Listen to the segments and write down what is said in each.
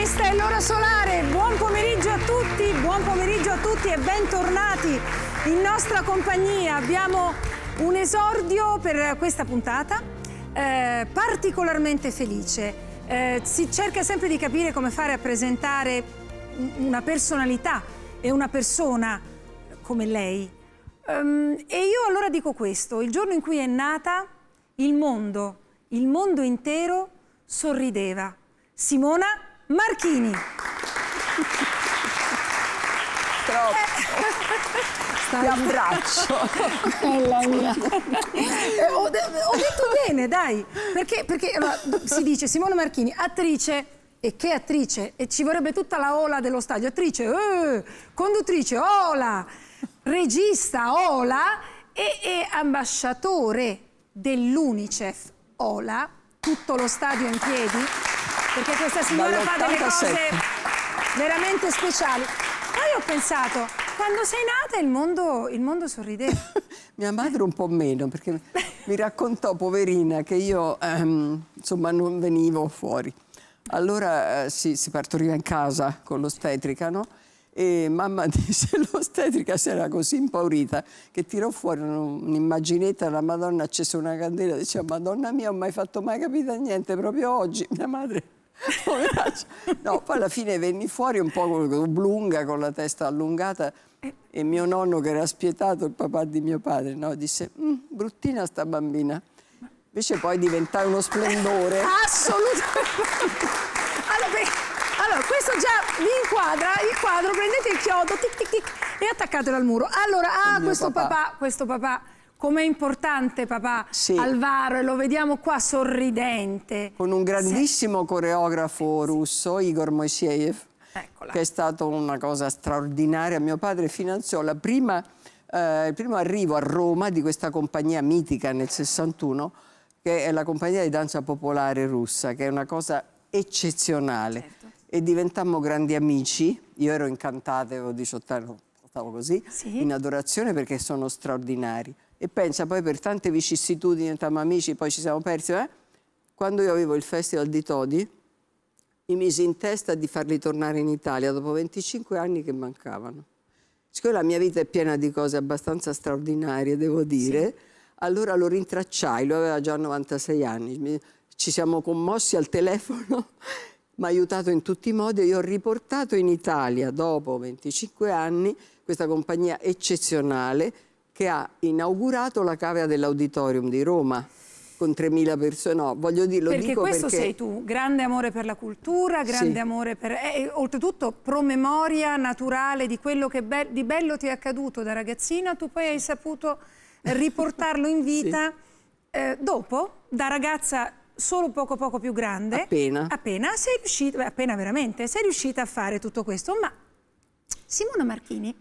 Questa è l'ora solare, buon pomeriggio a tutti, buon pomeriggio a tutti e bentornati in nostra compagnia. Abbiamo un esordio per questa puntata eh, particolarmente felice. Eh, si cerca sempre di capire come fare a presentare una personalità e una persona come lei. Um, e io allora dico questo, il giorno in cui è nata, il mondo, il mondo intero sorrideva. Simona Marchini. Troppo. Eh. Ti abbraccio. Bella mia. Eh, ho, ho, detto bene, dai. Perché, perché allora, si dice Simone Marchini, attrice. E che attrice? E ci vorrebbe tutta la ola dello stadio. Attrice, eh, conduttrice, ola, regista, ola e, e ambasciatore dell'Unicef, ola, tutto lo stadio in piedi perché questa signora fa delle cose veramente speciali. Poi ho pensato, quando sei nata il mondo, il mondo sorrideva. Mia madre un po' meno, perché mi raccontò, poverina, che io ehm, insomma non venivo fuori. Allora eh, sì, si partoriva in casa con l'ostetrica, no? E mamma disse l'ostetrica si era così impaurita che tirò fuori un'immaginetta la Madonna accese una candela e diceva Madonna mia, ho mai fatto mai capire niente, proprio oggi mia madre no, poi alla fine venni fuori un po' oblunga, con la testa allungata eh. e mio nonno che era spietato, il papà di mio padre, no, disse mm, bruttina sta bambina. Invece poi diventai uno splendore. Assolutamente! Allora, allora, questo già vi inquadra, il quadro, prendete il chiodo tic, tic, tic, e attaccatelo al muro. Allora, ah, questo papà. papà, questo papà com'è importante papà sì. Alvaro e lo vediamo qua sorridente. Con un grandissimo sì. coreografo russo, Igor Moiseev, Eccola. che è stato una cosa straordinaria. Mio padre finanziò prima, eh, il primo arrivo a Roma di questa compagnia mitica nel 61, che è la compagnia di danza popolare russa, che è una cosa eccezionale. Certo. E diventammo grandi amici. Io ero incantata, avevo 18 anni, stavo così, sì. in adorazione perché sono straordinari e pensa poi per tante vicissitudini, entrambi amici, poi ci siamo persi, eh? quando io avevo il festival di Todi, mi misi in testa di farli tornare in Italia dopo 25 anni che mancavano. Siccome la mia vita è piena di cose abbastanza straordinarie, devo dire, sì. allora lo rintracciai, lui aveva già 96 anni, ci siamo commossi al telefono, mi ha aiutato in tutti i modi e io ho riportato in Italia, dopo 25 anni, questa compagnia eccezionale che ha inaugurato la cavea dell'Auditorium di Roma con 3.000 persone, no, voglio dirlo perché dico questo perché... questo sei tu, grande amore per la cultura, grande sì. amore per... Eh, oltretutto promemoria naturale di quello che be di bello ti è accaduto da ragazzina, tu poi hai saputo riportarlo in vita sì. eh, dopo, da ragazza solo poco poco più grande. Appena. Appena, sei riuscita, appena veramente, sei riuscita a fare tutto questo, ma Simona Marchini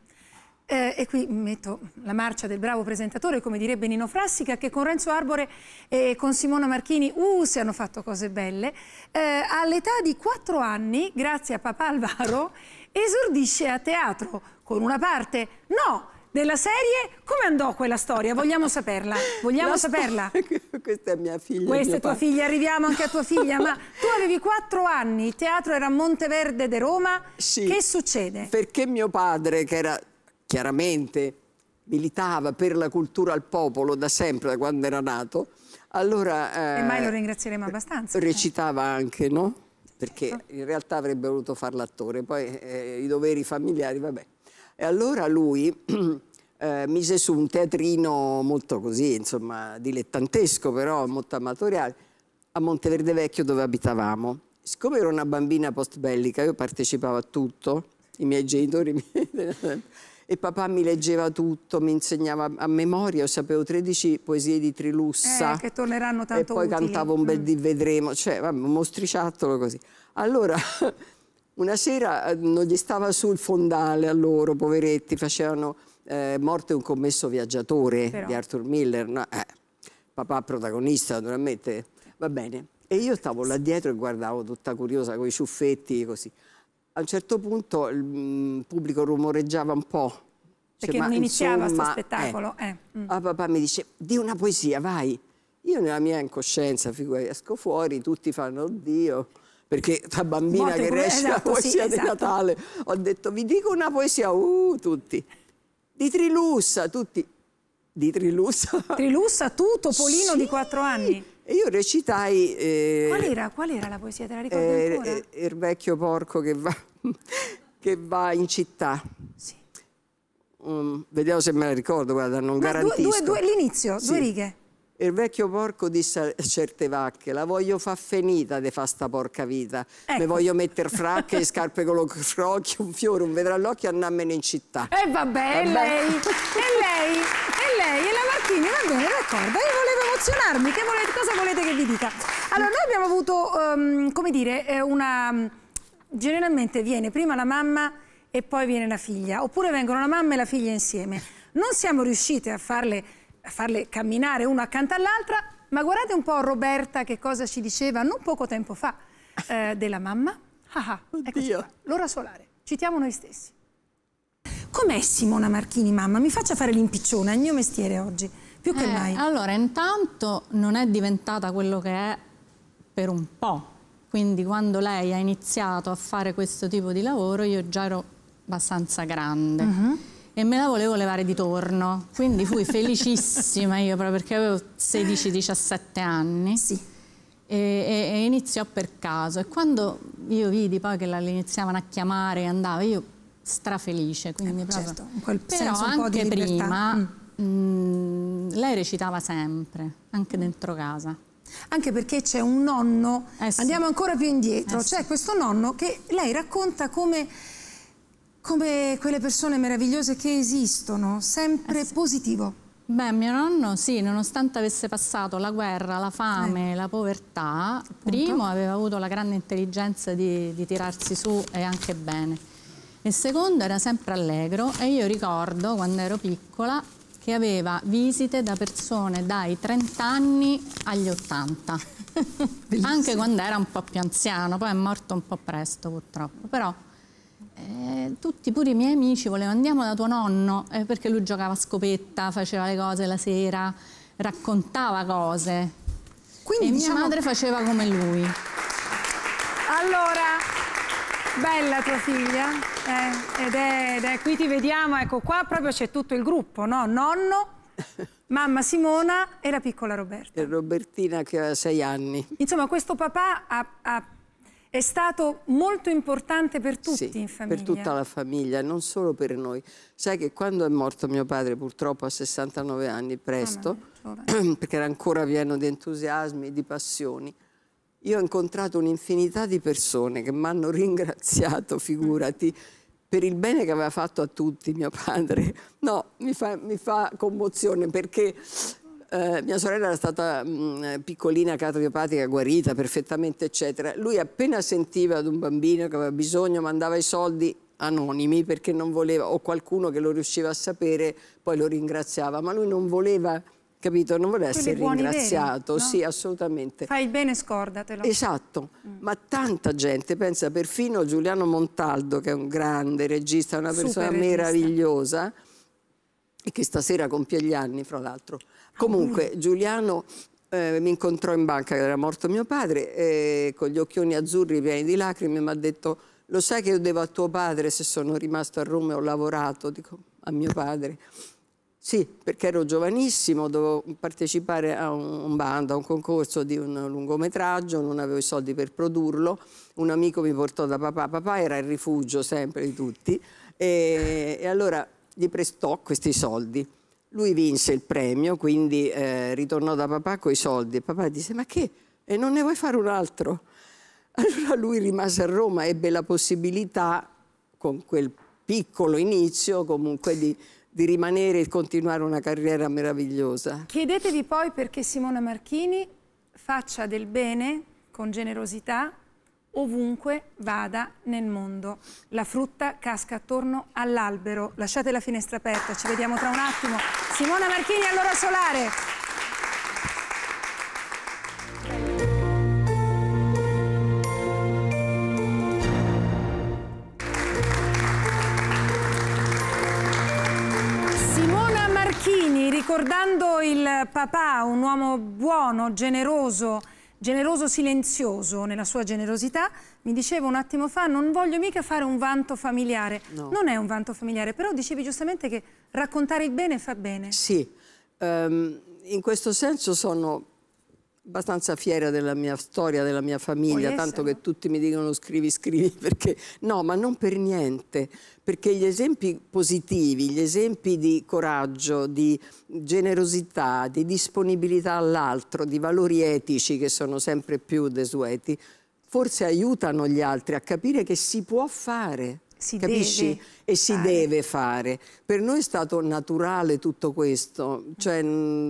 eh, e qui metto la marcia del bravo presentatore, come direbbe Nino Frassica, che con Renzo Arbore e con Simona Marchini, uh, si hanno fatto cose belle, eh, all'età di quattro anni, grazie a papà Alvaro, esordisce a teatro con una parte, no, della serie, come andò quella storia? Vogliamo saperla, vogliamo saperla. Questa è mia figlia. Questa è tua padre. figlia, arriviamo anche a tua figlia, ma tu avevi quattro anni, il teatro era a Monteverde de Roma, sì, che succede? Perché mio padre, che era chiaramente militava per la cultura al popolo da sempre, da quando era nato, allora... Eh, e mai lo eh, ringrazieremo abbastanza. Certo. Recitava anche, no? Perché certo. in realtà avrebbe voluto fare l'attore, poi eh, i doveri familiari, vabbè. E allora lui eh, mise su un teatrino molto così, insomma, dilettantesco però, molto amatoriale, a Monteverde Vecchio dove abitavamo. Siccome ero una bambina post bellica, io partecipavo a tutto, i miei genitori mi... e papà mi leggeva tutto, mi insegnava a memoria, io sapevo 13 poesie di Trilussa. Eh, che torneranno tanto E poi utili. cantavo un bel mm. di vedremo, cioè vabbè, un mostriciattolo così. Allora, una sera eh, non gli stava sul fondale a loro, poveretti, facevano eh, Morte un commesso viaggiatore Però. di Arthur Miller, no? eh, papà protagonista naturalmente, va bene. E io stavo là dietro e guardavo tutta curiosa con i ciuffetti così a un certo punto il mm, pubblico rumoreggiava un po'. Cioè, perché cioè, non iniziava questo eh, spettacolo. Eh. Eh. Mm. papà mi dice, di una poesia, vai. Io nella mia incoscienza, esco fuori, tutti fanno, oddio, perché da bambina Molto che riesce recita esatto, la poesia sì, di esatto. Natale, ho detto, vi dico una poesia, uh, tutti. Di Trilussa, tutti. Di Trilussa. Trilussa, tu, Topolino sì. di quattro anni. E io recitai... Eh, qual, era, qual, era, la poesia? Te la ricordi eh, ancora? Eh, il vecchio porco che va, che va in città. Sì. Um, vediamo se me la ricordo, guarda, non no, garantisco. Due, due, l'inizio, sì. due righe. Il vecchio porco disse a certe vacche, la voglio fa finita di fa sta porca vita. Ecco. Me voglio mettere fracche scarpe con lo crocchio, un fiore, un vedrà l'occhio e andarmene in città. E eh, vabbè, vabbè, e lei, e lei, e lei, e la Martini, va bene, d'accordo. Io volevo emozionarmi, che volete, cosa volete che vi dica? Allora, noi abbiamo avuto, um, come dire, eh, una... Generalmente viene prima la mamma e poi viene la figlia, oppure vengono la mamma e la figlia insieme. Non siamo riuscite a farle, a farle camminare una accanto all'altra, ma guardate un po' Roberta che cosa ci diceva non poco tempo fa eh, della mamma. Ah, ah, l'ora solare. Citiamo noi stessi. Com'è Simona Marchini, mamma? Mi faccia fare l'impiccione, è il mio mestiere oggi più che eh, mai. Allora, intanto non è diventata quello che è per un po'. Quindi quando lei ha iniziato a fare questo tipo di lavoro io già ero abbastanza grande. Mm -hmm e me la volevo levare di torno. Quindi fui felicissima io proprio perché avevo 16-17 anni. Sì. E, e, e, iniziò per caso. E quando io vidi poi che la iniziavano a chiamare e andava, io strafelice. Quindi eh, proprio... certo, un po' il Però senso un po' di prima, libertà. prima. Mm Mm, lei recitava sempre, anche dentro casa. Anche perché c'è un nonno, eh sì. andiamo ancora più indietro, eh c'è sì. questo nonno che lei racconta come, come, quelle persone meravigliose che esistono, sempre eh sì. positivo. Beh, mio nonno sì, nonostante avesse passato la guerra, la fame, eh. la povertà, Appunto. primo aveva avuto la grande intelligenza di, di, tirarsi su e anche bene. E secondo era sempre allegro e io ricordo quando ero piccola che aveva visite da persone dai 30 anni agli 80, anche quando era un po' più anziano, poi è morto un po' presto purtroppo, però eh, tutti pure i miei amici volevano andiamo da tuo nonno, eh, perché lui giocava a scopetta, faceva le cose la sera, raccontava cose, Quindi, e diciamo... mia madre faceva come lui. Allora, Bella tua figlia, eh, ed, è, ed, è, qui ti vediamo, ecco qua proprio c'è tutto il gruppo, no? Nonno, mamma Simona e la piccola Roberta. E Robertina che aveva sei anni. Insomma questo papà ha, ha, è stato molto importante per tutti sì, in famiglia. per tutta la famiglia, non solo per noi. Sai che quando è morto mio padre, purtroppo a 69 anni, presto, ah, perché era ancora pieno di entusiasmi, di passioni, io ho incontrato un'infinità di persone che mi hanno ringraziato, figurati, per il bene che aveva fatto a tutti mio padre. No, mi fa, mi fa commozione perché eh, mia sorella era stata mh, piccolina, cardiopatica, guarita perfettamente, eccetera. Lui appena sentiva ad un bambino che aveva bisogno, mandava i soldi anonimi perché non voleva, o qualcuno che lo riusciva a sapere, poi lo ringraziava, ma lui non voleva capito? Non vuole essere ringraziato, veri, no? sì, assolutamente. Fai il bene, scordatelo. Esatto, mm. ma tanta gente, pensa perfino Giuliano Montaldo, che è un grande regista, una Super persona regista. meravigliosa, e che stasera compie gli anni, fra l'altro. Comunque, mm. Giuliano eh, mi incontrò in banca, era morto mio padre, eh, con gli occhioni azzurri pieni di lacrime, mi ha detto, lo sai che io devo a tuo padre se sono rimasto a Roma e ho lavorato? Dico, a mio padre. Sì, perché ero giovanissimo, dovevo partecipare a un bando, a un concorso di un lungometraggio, non avevo i soldi per produrlo. Un amico mi portò da papà, papà era il rifugio sempre di tutti, e, e allora gli prestò questi soldi. Lui vinse il premio, quindi eh, ritornò da papà con i soldi. E papà disse, ma che? E non ne vuoi fare un altro? Allora lui rimase a Roma, ebbe la possibilità, con quel piccolo inizio comunque, di di rimanere e continuare una carriera meravigliosa. Chiedetevi poi perché Simona Marchini faccia del bene con generosità ovunque vada nel mondo. La frutta casca attorno all'albero. Lasciate la finestra aperta, ci vediamo tra un attimo. Simona Marchini all'ora solare. Marchini, ricordando il papà, un uomo buono, generoso, generoso silenzioso nella sua generosità, mi diceva un attimo fa, non voglio mica fare un vanto familiare. No. Non è un vanto familiare, però dicevi giustamente che raccontare il bene fa bene. Sì, um, in questo senso sono abbastanza fiera della mia storia, della mia famiglia, tanto che tutti mi dicono scrivi, scrivi, perché no, ma non per niente, perché gli esempi positivi, gli esempi di coraggio, di generosità, di disponibilità all'altro, di valori etici che sono sempre più desueti, forse aiutano gli altri a capire che si può fare si capisci? Deve e si fare. deve fare. Per noi è stato naturale tutto questo, cioè,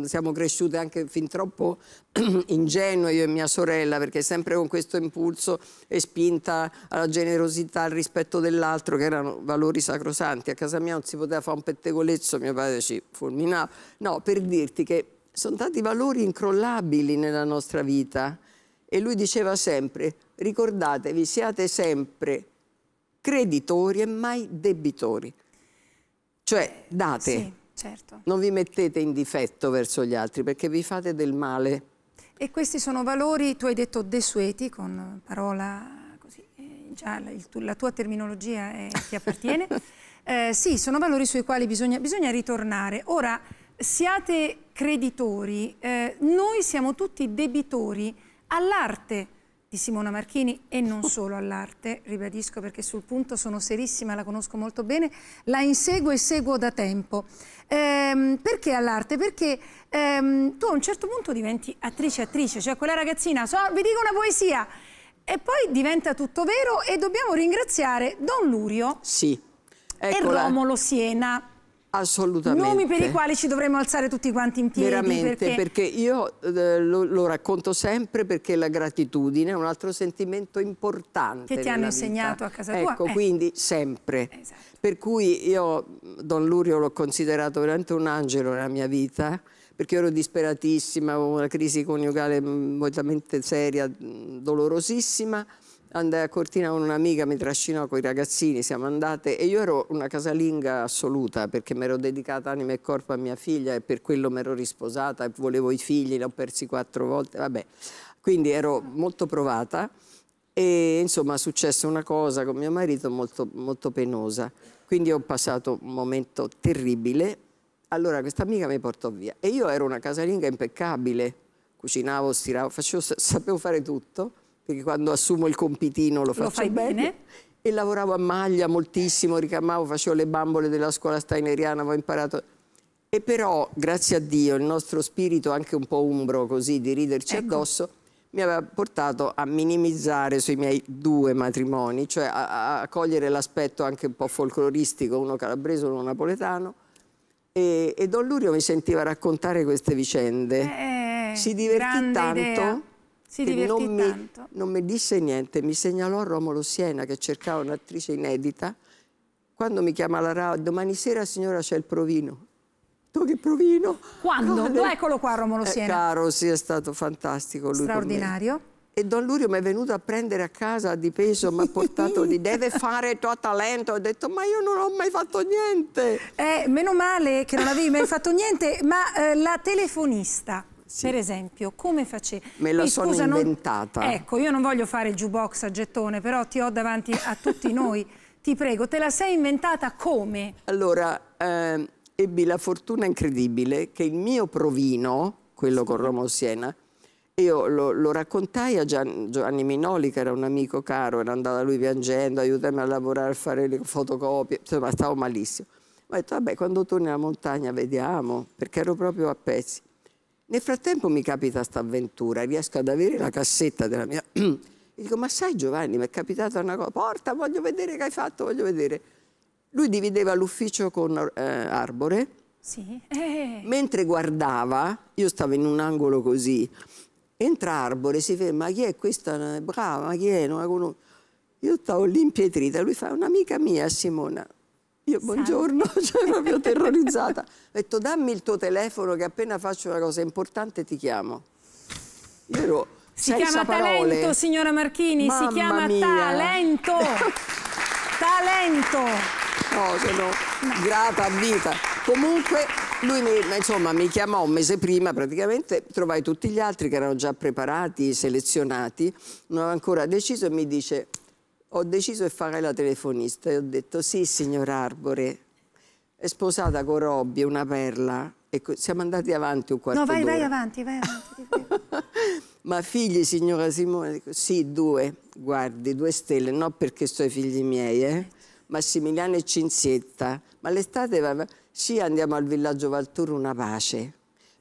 siamo cresciute anche fin troppo ingenue io e mia sorella perché sempre con questo impulso e spinta alla generosità, al rispetto dell'altro che erano valori sacrosanti. A casa mia non si poteva fare un pettegolezzo, mio padre ci fulminava. No, per dirti che sono tanti valori incrollabili nella nostra vita e lui diceva sempre ricordatevi, siate sempre creditori e mai debitori. Cioè, date, sì, certo. non vi mettete in difetto verso gli altri perché vi fate del male. E questi sono valori, tu hai detto desueti, con parola così, eh, già la tua terminologia è, ti appartiene. eh, sì, sono valori sui quali bisogna, bisogna ritornare. Ora, siate creditori, eh, noi siamo tutti debitori all'arte, di Simona Marchini e non solo all'arte, ribadisco perché sul punto sono serissima, la conosco molto bene, la inseguo e seguo da tempo. Ehm, perché all'arte? Perché ehm, tu a un certo punto diventi attrice-attrice, cioè quella ragazzina, so, vi dico una poesia, e poi diventa tutto vero e dobbiamo ringraziare Don Lurio sì. e Romolo Siena Assolutamente. Nomi per i quali ci dovremmo alzare tutti quanti in piedi. Veramente, perché, perché io eh, lo, lo, racconto sempre perché la gratitudine è un altro sentimento importante. Che ti hanno insegnato vita. a casa tua. Ecco, eh. quindi sempre. Esatto. Per cui io Don Lurio l'ho considerato veramente un angelo nella mia vita, eh, perché ero disperatissima, avevo una crisi coniugale mm, molto seria, mm, dolorosissima andai a Cortina con un'amica, mi trascinò con i ragazzini, siamo andate e io ero una casalinga assoluta perché mi ero dedicata anima e corpo a mia figlia e per quello mi ero risposata e volevo i figli, li ho persi quattro volte, vabbè. Quindi ero molto provata e insomma è successa una cosa con mio marito molto, molto penosa. Quindi ho passato un momento terribile. Allora questa amica mi portò via e io ero una casalinga impeccabile, cucinavo, stiravo, facevo, sapevo fare tutto perché quando assumo il compitino lo faccio lo bene. bene. E lavoravo a maglia moltissimo, ricamavo, facevo le bambole della scuola steineriana, avevo imparato... E però, grazie a Dio, il nostro spirito, anche un po' umbro così, di riderci ecco. addosso, mi aveva portato a minimizzare sui miei due matrimoni, cioè a, a cogliere l'aspetto anche un po' folcloristico, uno calabrese, uno napoletano. E, e Don Lurio mi sentiva raccontare queste vicende. Eh, si divertì tanto. Idea si che non mi, non mi, disse niente, mi segnalò Romolo Siena che cercava un'attrice inedita. Quando mi chiama la RAO, domani sera signora c'è il provino. Tu che provino? Quando? Quando? Eccolo qua Romolo Siena. Eh, caro, sì, è stato fantastico lui Straordinario. E Don Lurio mi è venuto a prendere a casa di peso, mi ha portato lì, deve fare tuo talento. Ho detto, ma io non ho mai fatto niente. Eh, meno male che non avevi mai fatto niente, ma eh, la telefonista sì. Per esempio, come facevi? Me la Mi, sono scusa, inventata. Non... Ecco, io non voglio fare il jukebox a gettone, però ti ho davanti a tutti noi. Ti prego, te la sei inventata come? Allora, eh, ebbi la fortuna incredibile che il mio provino, quello con Romo Siena, io lo, lo raccontai a Gian, Giovanni Minoli, che era un amico caro, era andato a lui piangendo, aiutami a lavorare, a fare le fotocopie, insomma, stavo malissimo. Ho detto, vabbè, quando torni alla montagna vediamo, perché ero proprio a pezzi. Nel frattempo mi capita questa avventura, riesco ad avere la cassetta della mia... E dico, ma sai Giovanni, mi è capitata una cosa, porta, voglio vedere che hai fatto, voglio vedere. Lui divideva l'ufficio con eh, Arbore, sì. eh. mentre guardava, io stavo in un angolo così, entra Arbore, si ferma, ma chi è questa? Brava, ma chi è? Non la conosco. Io stavo lì impietrita, lui fa, un'amica mia, Simona. Io buongiorno, cioè proprio terrorizzata. Ho detto dammi il tuo telefono che appena faccio una cosa importante ti chiamo. Io ero si chiama parole. talento, signora Marchini, Mamma si chiama mia. talento. talento. No, sono no. grata a vita. Comunque lui mi, insomma, mi chiamò un mese prima praticamente, trovai tutti gli altri che erano già preparati, selezionati, non avevo ancora deciso e mi dice ho deciso di fare la telefonista e ho detto sì signor Arbore, è sposata con Robby, una perla, e ecco, siamo andati avanti un quarto No vai, vai avanti, vai avanti. Ma figli signora Simone? Sì, due, guardi, due stelle, non perché sono i figli miei, eh? Massimiliano e Cinzetta, ma l'estate va... Sì, andiamo al villaggio Valturo una pace,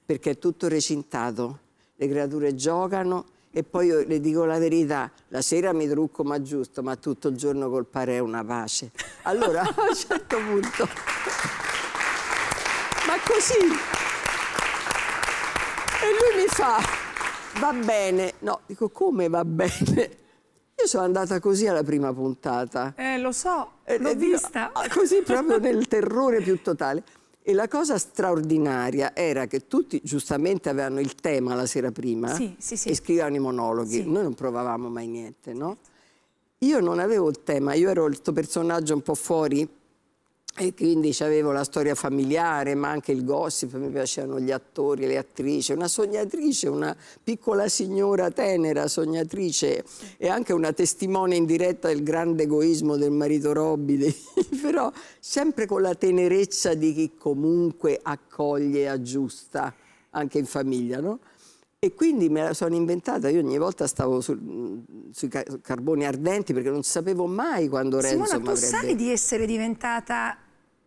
perché è tutto recintato, le creature giocano, e poi io le dico la verità, la sera mi trucco ma giusto, ma tutto il giorno col pare è una pace. Allora, a un certo punto... ma così... E lui mi fa, va bene. No, dico, come va bene? Io sono andata così alla prima puntata. Eh, lo so, l'ho vista. Ah, così proprio nel terrore più totale. E la cosa straordinaria era che tutti giustamente avevano il tema la sera prima sì, sì, sì. e scrivevano i monologhi. Noi non provavamo mai niente, no? Io non avevo il tema, io ero questo personaggio un po' fuori e quindi avevo la storia familiare, ma anche il gossip, mi piacevano gli attori, le attrici, una sognatrice, una piccola signora tenera, sognatrice e anche una testimone indiretta del grande egoismo del marito Robby, però sempre con la tenerezza di chi comunque accoglie e aggiusta, anche in famiglia, no? E quindi me la sono inventata, io ogni volta stavo su, sui carboni ardenti perché non sapevo mai quando Simona, Renzo mi avrebbe... Simona, tu sai di essere diventata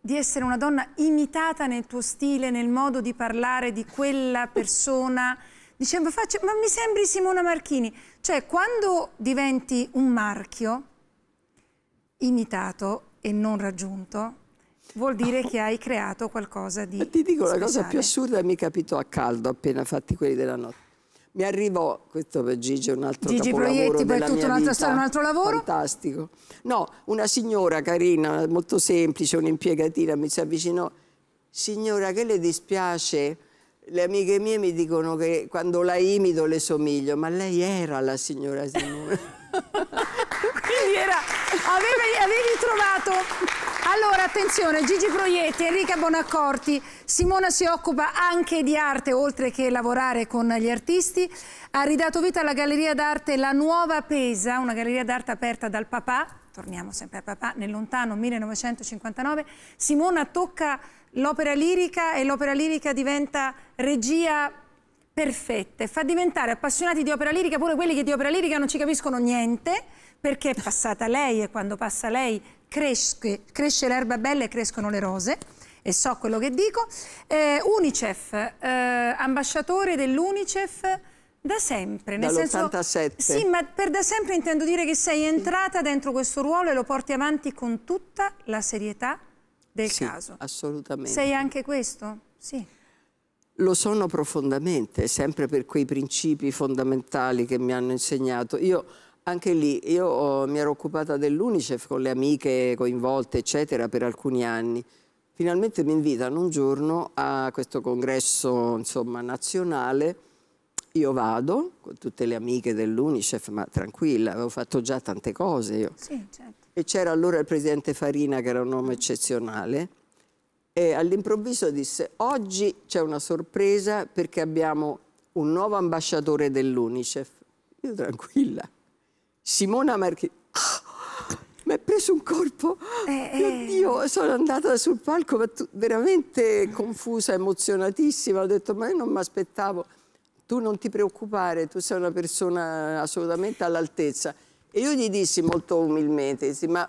di essere una donna imitata nel tuo stile, nel modo di parlare di quella persona, dicendo faccio, ma mi sembri Simona Marchini. Cioè, quando diventi un marchio imitato e non raggiunto, vuol dire che hai creato qualcosa di... Ma ti dico speciale. la cosa più assurda, mi capitò a caldo appena fatti quelli della notte. Mi arrivò, questo per Gigi un altro Gigi Proietti, per tutta un'altra storia, un altro lavoro. Fantastico. No, una signora carina, molto semplice, un'impiegatina, mi si avvicinò. Signora, che le dispiace? Le amiche mie mi dicono che quando la imito le somiglio, ma lei era la signora Simone. Quindi era, avevi, avevi trovato allora, attenzione, Gigi Proietti, Enrica Bonaccorti, Simona si occupa anche di arte, oltre che lavorare con gli artisti. Ha ridato vita alla Galleria d'Arte La Nuova Pesa, una galleria d'arte aperta dal papà, torniamo sempre a papà, nel lontano 1959. Simona tocca l'opera lirica e l'opera lirica diventa regia perfetta, fa diventare appassionati di opera lirica pure quelli che di opera lirica non ci capiscono niente, perché è passata lei e quando passa lei cresce, cresce l'erba bella e crescono le rose e so quello che dico. Eh, Unicef, eh, ambasciatore dell'Unicef da sempre. Nel senso, sì, ma per da sempre intendo dire che sei entrata dentro questo ruolo e lo porti avanti con tutta la serietà del sì, caso. assolutamente. Sei anche questo? Sì. Lo sono profondamente, sempre per quei principi fondamentali che mi hanno insegnato. Io anche lì io oh, mi ero occupata dell'Unicef con le amiche coinvolte, eccetera, per alcuni anni. Finalmente mi invitano un giorno a questo congresso insomma, nazionale. Io vado con tutte le amiche dell'Unicef, ma tranquilla, avevo fatto già tante cose io. Sì, certo. E c'era allora il presidente Farina, che era un uomo eccezionale, e all'improvviso disse «Oggi c'è una sorpresa perché abbiamo un nuovo ambasciatore dell'Unicef». Io tranquilla, Simona Marchi. mi è preso un colpo. Eh, eh. Oddio, sono andata sul palco veramente confusa, emozionatissima. Ho detto, ma io non mi aspettavo. Tu non ti preoccupare, tu sei una persona assolutamente all'altezza. E io gli dissi molto umilmente, dissi, ma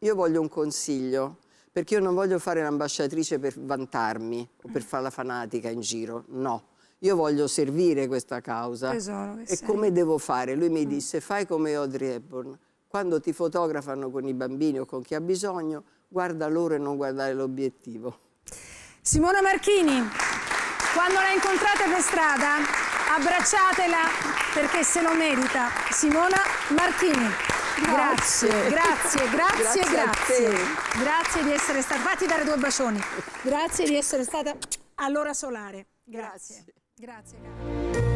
io voglio un consiglio perché io non voglio fare l'ambasciatrice per vantarmi o per mm. fare la fanatica in giro, no io voglio servire questa causa. Tesoro, e sei. come devo fare? Lui mi mm. disse, fai come Audrey Hepburn, quando ti fotografano con i bambini o con chi ha bisogno, guarda loro e non guardare l'obiettivo. Simona Marchini, quando la incontrate per strada, abbracciatela perché se lo merita. Simona Marchini. Grazie, grazie, grazie, grazie. Grazie, grazie di essere stata. Fatti dare due bacioni. Grazie di essere stata all'ora solare. grazie. Grazie.